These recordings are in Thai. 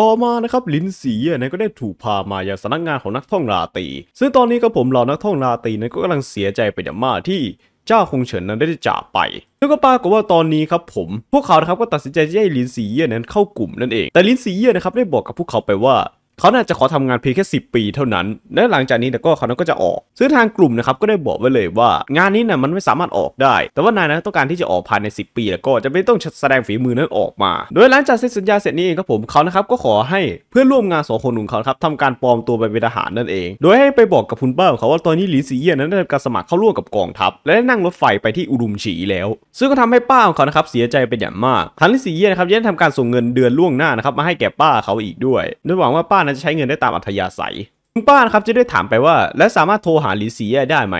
ต่อมานะครับลินสีเนี่ยก็ได้ถูกพามายังสำนักงานของนักท่องราตี ซึ่งตอนนี้ก็ผมเหล่านักท่องราตีนั้นก็กำลังเสียใจไปอย่างมากที่เจ้าคงเฉินนั้นได้จากไปแล้วก็ปรากฏว่าตอนนี้ครับผมพวกเขาครับก็ตัดสินใจจะให้ลินสีเย่นั้นเข้ากลุ่มนั่นเอง แต่ลินสีเย่นะครับได้บอกกับพวกเขาไปว่าเขาน่าจะขอทำงานเพียงแค่สิปีเท่านั้น และหลังจากนี้แต่ก็เขาก็จะออกซึ่งทางกลุ่มนะครับก็ได้บอกไว้เลยว่า งานนี้นะ่ะมันไม่สามารถออกได้ แต่ว่านายนะต้องการที่จะออกภายใน10 ปีแล้วก็จะไม่ต้องแสดงฝีมือนั้นออกมา โดยหลังจากเซ็นสัญญาเสร็จนี้เองครับผมเขานะครับก็ขอให้เพื่อนร่วมงานสองคนของเขาครับทำการปลอมตัวไปเป็นทหารนั่นเอง โดยให้ไปบอกกับคุณเป้าเขาว่าตอนนี้หลีซีเยยนนั้นได้ำการสมัครเข้าร่วมกับกองทัพและนั่งรถไฟไปที่อุดุมฉีแล้ว ซึ่งก็ทำให้ป้าของเขานะครับเสียใจเป็นอย่างมากทันหลีซีเย่นะครับยังทำการส่งเงินเดือนล่วงหน้านะครับมาให้แก่ป้าเขาอีกด้วยโดยหวังว่าป้านั้นจะใช้เงินได้ตามอัธยาศัย คุณป้านะครับจะได้ถามไปว่าและสามารถโทรหาลินสีเย่ได้ไหม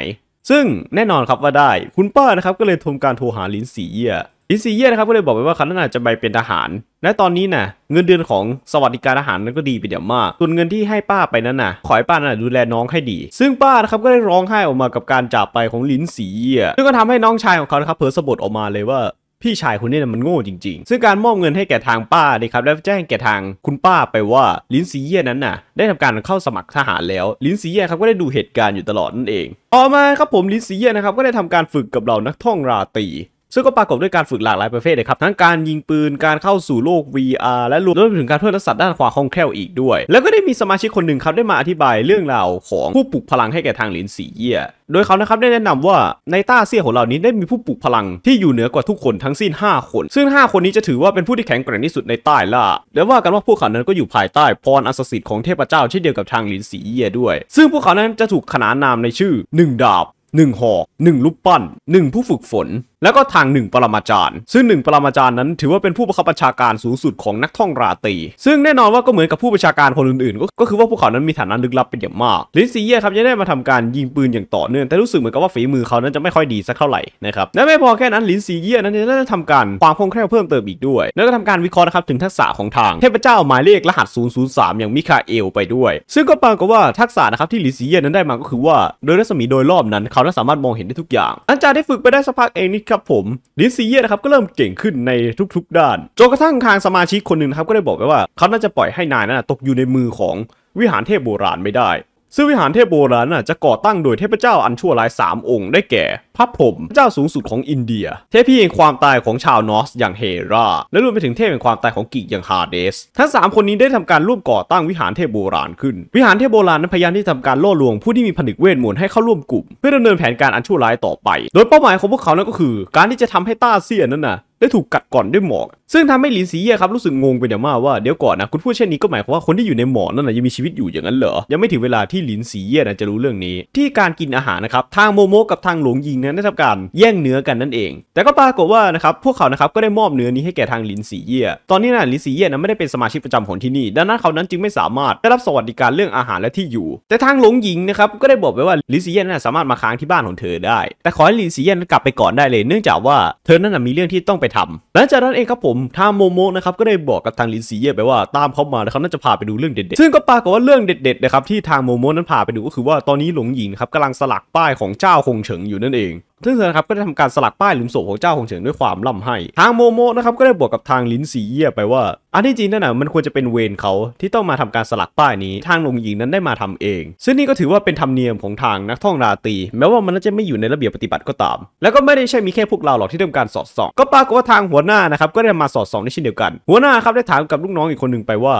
ซึ่งแน่นอนครับว่าได้ คุณป้านะครับก็เลยทำการโทรหาลินสีเย่ลินสีเย่นะครับก็เลยบอกไปว่าเขาน่าจะไปเป็นทหาร และตอนนี้นะ่ะ เงินเดือนของสวัสดิการทหารนั้นก็ดีไปเดี๋ยวมาก ส่วนเงินที่ให้ป้าไปนั้นนะ่ะ ขอให้ป้าน่ะดูแลน้องให้ดี ซึ่งป้านะครับก็ได้ร้องไห้ออกมากับการจากไปของลินสีเย่ซึ่งก็ทำให้น้องชายของเขาครับเผลอสะบัดออกมาเลยว่าพี่ชายคนนี้มันโง่จริงๆ ซึ่งการมอบเงินให้แก่ทางป้านะครับ และแจ้งแก่ทางคุณป้าไปว่าลินซีเย่นั้นน่ะ ได้ทำการเข้าสมัครทหารแล้วลินซีเย่ครับก็ได้ดูเหตุการณ์อยู่ตลอดนั่นเอง ต่อมาครับผมลินซีเย่นะครับก็ได้ทำการฝึกกับเหล่านักท่องราตรีซึ่งก็ปรากฏด้วยการฝึกหลากหลายประเภทเลยครับทั้งการยิงปืนการเข้าสู่โลก VR และรวมถึงการเพิ่มทักษะด้านความคล่องแคล่วอีกด้วย แล้วก็ได้มีสมาชิกคนหนึ่งครับได้มาอธิบายเรื่องราวของผู้ปลุกพลังให้แก่ทางหลินสีเย่โดยเขานะครับได้แนะนำว่าในต้าเซียของเรานี้ได้มีผู้ปลุกพลังที่อยู่เหนือกว่าทุกคนทั้งสิ้น 5 คน ซึ่ง 5 คนนี้จะถือว่าเป็นผู้ที่แข็งแกร่งที่สุดในใต้ล่าและว่ากันว่าพวกเขานั้นก็อยู่ภายใต้พรอัศ์สิทธิ์ของเทพเจ้าเช่นเดียวกับทางหลินสีเย่ด้วย ซึ่งพวกเขานั้นจะถูกขนานนามในชื่อ 1ดาบ1หอก1ลูกปั้น 1 ผู้ฝึกฝน แล้วก็ทาง1ปรมาจารย์ ซึ่ง1ปรมาจารย์นั้นถือว่าเป็นผู้บังคับบัญชาการสูงสุดของนักท่องราตรีซึ่งแน่นอนว่าก็เหมือนกับผู้บัญชาการคนอื่นๆ ก็คือว่าพวกเขานั้นมีฐานะลึกลับเป็นอย่างมาก ลินซีเย่ครับยังได้มาทำการยิงปืนอย่างต่อเนื่อง แต่รู้สึกเหมือนกับว่าฝีมือเขานั้นจะไม่ค่อยดีสักเท่าไหร่นะครับ และไม่พอแค่นั้นลินซีเย่นั้นยังได้ทำการความคงแคล่วเพิ่มเติมอีกด้วย แล้วก็ทำการวิเคราะห์นะครับถึงทักษะของทางเทพเจ้าหมายเลขรหัส003 อย่างมิคาเอลไปด้วย ซึ่งก็ปรากฏว่าทักษะนะครับที่ลินซีเย่นั้นได้มาก็คือว่า โดยรัศมีโดยรอบนั้นเขาและสามารถมองเห็นได้ทุกอย่าง อันจาได้ฝึกไปได้สักพักเองนี่ครับผมลินซีเย่นะครับก็เริ่มเก่งขึ้นในทุกๆด้าน จนกระทั่งทางสมาชิกคนหนึ่งนะครับก็ได้บอกไปว่า เขาน่าจะปล่อยให้นายนั้นตกอยู่ในมือของวิหารเทพโบราณไม่ได้ซึ่งวิหารเทพโบราณจะก่อตั้งโดยเทพเจ้าอันชั่วร้าย 3 องค์ ได้แก่ พระพรหมเจ้าสูงสุดของอินเดีย เทพพี่แห่งความตายของชาวนอสอย่างเฮราและรวมไปถึงเทพแห่งความตายของกิกอย่างฮาเดส ทั้ง 3 คนนี้ได้ทำการร่วมก่อตั้งวิหารเทพโบราณ ขึ้น วิหารเทพโบราณนั้นพยายามที่ทำการล่อลวงผู้ที่มีผนึกเวทมนต์ให้เข้าร่วมกลุ่มเพื่อดำเนินแผนการอันชั่วร้ายต่อไป โดยเป้าหมายของพวกเขานั้นก็คือ การที่จะทำให้ต้าเซียนนั้นนะได้ถูกกัดก่อนด้วยหมอก ซึ่งทำให้หลินสีเย่ครับ รู้สึกงงไปเดี๋ยวมากว่า เดี๋ยวก่อนนะ คุณพูดเช่นนี้ก็หมายความว่าคนที่อยู่ในหมอกนั่นนะยังมีชีวิตอยู่อย่างนั้นเหรอ ยังไม่ถึงเวลาที่หลินสีเย่นะจะรู้เรื่องนี้ ที่การกินอาหารนะครับทางโมโมกับทางหลงยิงนั้นได้ทำการแย่งเนื้อกันนั่นเอง แต่ก็ปรากฏว่านะครับพวกเขานะครับก็ได้มอบเนื้อนี้ให้แก่ทางหลินสีเย่ ตอนนี้นะหลินสีเย่นะไม่ได้เป็นสมาชิกประจำของที่นี่ดังนั้นเขานั้นจึงไม่สามารถได้รับสวัสดิการเรื่องอาหารและที่อยู่ แต่ทางหลงยิงนะครับก็ได้บอกไปว่าหลินซีเย่นะสามารถมาค้างที่บ้านของเธอได้ แต่ขอให้หลินซีเย่กลับไปก่อนได้เลยเนื่องจากว่าเธอนั้นมีเรื่องที่ต้องไปทำหลังจากนั้นเองครับผม ทางโมโมะนะครับก็ได้บอกกับทางลินซีเย่ไปว่าตามเขามาแล้วเขาน่าจะพาไปดูเรื่องเด็ดๆ ซึ่งก็ปรากฏว่าเรื่องเด็ดๆ นะครับที่ทางโมโมะนั้นพาไปดูก็คือว่าตอนนี้หลงหญิงครับกำลังสลักป้ายของเจ้าคงเฉิงอยู่นั่นเองซึ่งเธอนะครับก็ได้ทำการสลักป้ายหลุมศพของเจ้าของเฉิงด้วยความล่ำไห้ ทางโมโมนะครับก็ได้บอกกับทางลินซีเย่ไปว่า อันที่จริงนั่นนะมันควรจะเป็นเวรเขา ที่ต้องมาทำการสลักป้ายนี้ ทางลงหญิงนั้นได้มาทำเอง ซึ่งนี่ก็ถือว่าเป็นธรรมเนียมของทางนักท่องราตรีแม้ว่ามันจะไม่อยู่ในระเบียบปฏิบัติก็ตาม แล้วก็ไม่ได้ใช่มีแค่พวกเราหรอกที่ทำการสอดส่อง ก็ปรากฏว่าทางหัวหน้านะครับก็ได้มาสอดส่องในเช่นเดียวกัน หัวหน้าครับได้ถามกับลูกน้องอีกคนหนึ่งไปว่า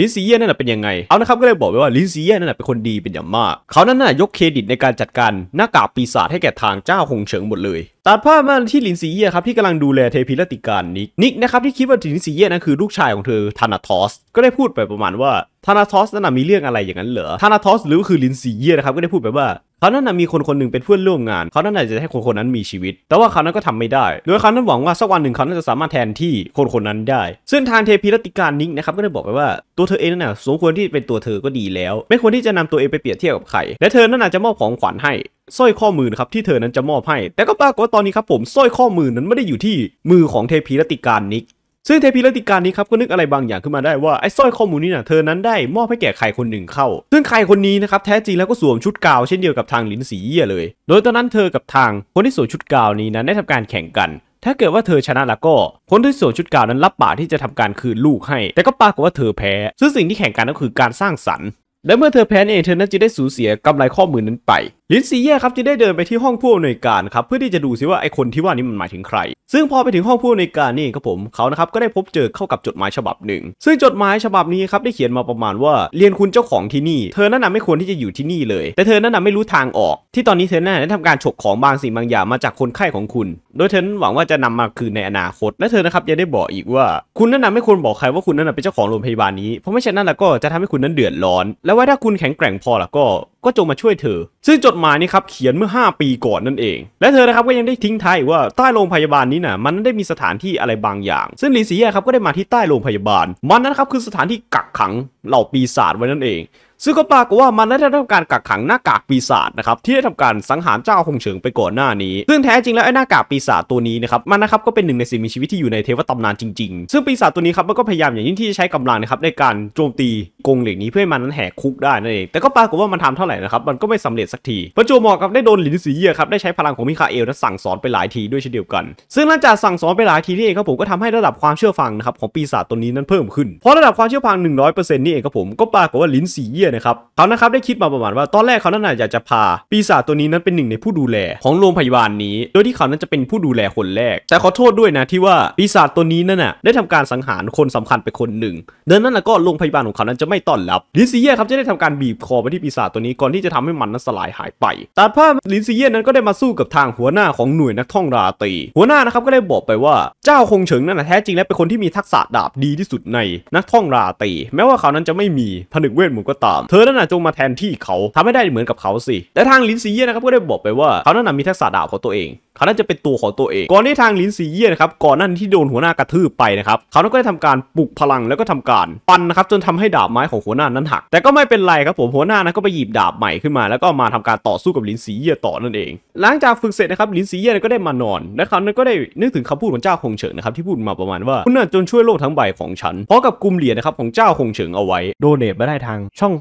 ลินซีเย่ นั่นะเป็นยังไง เอานะครับ ก็เลยบอกไว้ว่าลินซีเย่ นั่นะเป็นคนดีเป็นอย่างมาก เขานั่นน่ะยกเครดิตในการจัดการหน้ากากปีศาจให้แก่ทางเจ้าคงเฉิงหมดเลย ตัดภาพมาที่ลินซีเย่ครับที่กำลังดูแลเทพีรติการนิกนิกนะครับที่คิดว่าลินซีเย่นั้นคือลูกชายของเธอธานาทอสก็ได้พูดไปประมาณว่าธานาทอสนั่นมีเรื่องอะไรอย่างนั้นเหรอธานาทอสหรือก็คือลินซีเย่นะครับก็ได้พูดไปว่าเขานั้นมีคนคนหนึ่งเป็นเพื่อนร่วมงาน เขานั้นจะให้คนคนนั้นมีชีวิต แต่ว่าเขานั้นก็ทำไม่ได้ โดยเขานั้นหวังว่าสักวันหนึ่งเขานั้นจะสามารถแทนที่คนคนนั้นได้ ซึ่งทางเทพีรติการนิกนะครับก็ได้บอกไปว่าตัวเธอเองนั้นสมควรที่ เป็นตัวเธอก็ดีแล้ว ไม่ควรที่จะนำตัวเองไปเปรียบเทียบกับใครและเธอนั้นอาจจะมอบของขวัญให้สร้อยข้อมือครับที่เธอนั้นจะมอบให้ แต่ก็ปรากฏว่าตอนนี้ครับผมสร้อยข้อมือนั้นไม่ได้อยู่ที่มือของเทพีรติการนิกซึ่งเทพีรติการนี้ครับก็นึกอะไรบางอย่างขึ้นมาได้ว่าไอ้สร้อยข้อมูลนี้นะ่ะเธอนั้นได้ มอบให้แก่ใครคนหนึ่งเข้า ซึ่งใครคนนี้นะครับแท้จริงแล้วก็สวมชุดกาวเช่นเดียวกับทางลินสีเย่เลย โดยตอนนั้นเธอกับทางคนที่สวมชุดกาวนี้นั้นได้ทำการแข่งกัน ถ้าเกิดว่าเธอชนะแล้วก็คนที่สวมชุดกาวนั้นรับปากที่จะทำการคืนลูกให้ แต่ก็ปรากฏว่าเธอแพ้ ซึ่งสิ่งที่แข่งกันก็คือการสร้างสรรค์และเมื่อเธอแพ้เองเธอนั้นจึงได้สูญเสียกำไรข้อมือนั้นไปลินซีเย่ครับจึงได้เดินไปที่ห้องผู้อำนวยการครับ เพื่อที่จะดูซิว่าไอคนที่ว่านี้มันหมายถึงใคร ซึ่งพอไปถึงห้องผู้อำนวยการนี่ครับผมเขานะครับก็ได้พบเจอเข้ากับจดหมายฉบับหนึ่ง ซึ่งจดหมายฉบับนี้ครับได้เขียนมาประมาณว่า เรียนคุณเจ้าของที่นี่ เธอแนะนำไม่ควรที่จะอยู่ที่นี่เลย แต่เธอแนะนำไม่รู้ทางออก ที่ตอนนี้เธอแนะ่นได้ทำการฉกของบางสิ่งบางอย่างมาจากคนไข้ของคุณ โดยเธอหวังว่าจะนำมาคืนในอนาคตและเธอนะครับยังได้บอกอีกว่า คุณแนะนำไม่ควรบอกใครว่าคุณนั้นเป็นเจ้าของโรงพยาบาลนี้เพราะไม่เช่นนั้นแล้วก็จะทำให้คุณนั้นเดือดร้อน แลวว่าถ้าคุณแข็งแกร่งพอแล้วก็ก็จงมาช่วยเธอ ซึ่งจดหมายนี้ครับเขียนเมื่อ 5 ปีก่อนนั่นเอง และเธอนะครับก็ยังได้ทิ้งท้ายว่าใต้โรงพยาบาลนี้นะ่ะมันได้มีสถานที่อะไรบางอย่าง ซึ่งลีซียครับก็ได้มาที่ใต้โรงพยาบาล มันนั้นครับคือสถานที่กักขัง เหล่าปีศาจไว้นั่นเองซึ่งก็ปรากฏว่ามันได้ทำการกักขังหน้ากากปีศาจนะครับที่ได้ทำการสังหารเจ้าคงเฉิงไปก่อนหน้านี้ ซึ่งแท้จริงแล้วไอ้หน้ากากปีศาจตัวนี้นะครับมันนะครับก็เป็นหนึ่งในสิ่งมีชีวิตที่อยู่ในเทวตำนานจริงๆซึ่งปีศาจตัวนี้ครับมันก็พยายามอย่างยิ่งที่จะใช้กำลังนะครับในการโจมตีกงเหล็กนี้เพื่อให้มันนั้นแหกคุกได้นั่นเองแต่ก็ปรากฏว่ามันทำเท่าไหร่นะครับมันก็ไม่สำเร็จสักทีประจวบเหมาะกับได้โดนหลินสีเย่ครับได้ใช้พลังของมิคาเอลนัสั่งสอนไปหลายทีด้วยเช่นเดียวกัน ซึ่งหลังจากสั่งสอนไปหลายทีนี่เองครับผมก็ทำให้ระดับความเชื่อฟังนะครับของปีศาจตัวนี้นั้นเพิ่มขึ้นเพราะระดับความเชื่อฟัง 100%นี่เองครับผมก็ปรากฏว่าหลินสีเย่ยนะครับเขานะครับได้คิดมาประมาณว่าตอนแรกเขานั้นอาจจะพา ปีศาจตัวนี้นั้นเป็นหนึ่งในผู้ดูแล ของโรงพยาบาลนี้ โดยที่เขานั้นจะเป็นผู้ดูแลคนแรก แต่ขอโทษด้วยนะที่ว่าปีศาจตัวนี้นั่นน่ะได้ทำการสังหารคนสำคัญไปคนหนึ่งดังนั้นแล้วก็โรงพยาบาลของเขานั้นจะไม่ต้อนรับ ลินซีเย่ครับจะได้ทำการบีบคอไปที่ปีศาจตัวนี้ก่อนที่จะทำให้มันนั้นสลายหายไปตัดภาพลินซีเย่นั้นก็ได้มาสู้กับทางหัวหน้าของหน่วยนักท่องราตรีหัวหน้านะครับก็ได้บอกไปว่าเจ้าคงเฉิงนั่นแท้จริงแล้วเป็นคนที่มีทักษะดาบดีที่สุด ในนักท่องราตรีแม้ว่าเขานั้นจะไม่มีผนึกเวทมนต์ก็ตาามเธอนั่นน่ะจงมาแทนที่เขาทำให้ได้เหมือนกับเขาสิ และทางลินซีเย่นะครับ ก็ได้บอกไปว่า เขานั่นน่ะมีทักษะดาบของตัวเอง เขาน่าจะเป็นตัวของตัวเองก่อนที่ทางลินซีเย่นะครับก่อนนั้นที่โดนหัวหน้ากระทืบไปนะครับเขาก็ได้ทำการปลุกพลังแล้วก็ทำการปันนะครับจนทำให้ดาบไม้ของหัวหน้านั้นหัก แต่ก็ไม่เป็นไรครับผมหัวหน้านะก็ไปหยิบดาบใหม่ขึ้นมา แล้วก็มาทำการต่อสู้กับลินซีเย่ต่อนั่นเอง หลังจากฝึกเสร็จนะครับลินซีเย่ก็ได้มานอนนะะรับนั่นก็ได้นึกถึงคำพูดของเจ้าคงเฉิงนะครับที่พูดมาประมาณว่าคุณน่ะจนช่วยโลกทั้งใบของฉันพร้อมกับกลุ่มเหรียญนะครับของเจ้าคงเฉิงเอาไว้โดเนทมาได้ทางช่อง